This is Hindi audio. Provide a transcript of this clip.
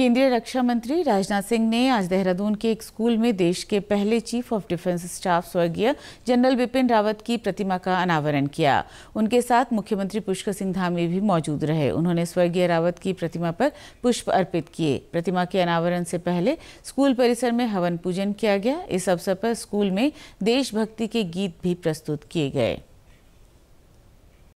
केंद्रीय रक्षा मंत्री राजनाथ सिंह ने आज देहरादून के एक स्कूल में देश के पहले चीफ ऑफ डिफेंस स्टाफ स्वर्गीय जनरल बिपिन रावत की प्रतिमा का अनावरण किया उनके साथ मुख्यमंत्री पुष्कर सिंह धामी भी मौजूद रहे उन्होंने स्वर्गीय रावत की प्रतिमा पर पुष्प अर्पित किए प्रतिमा के अनावरण से पहले स्कूल परिसर में हवन पूजन किया गया इस अवसर पर स्कूल में देशभक्ति के गीत भी प्रस्तुत किए गए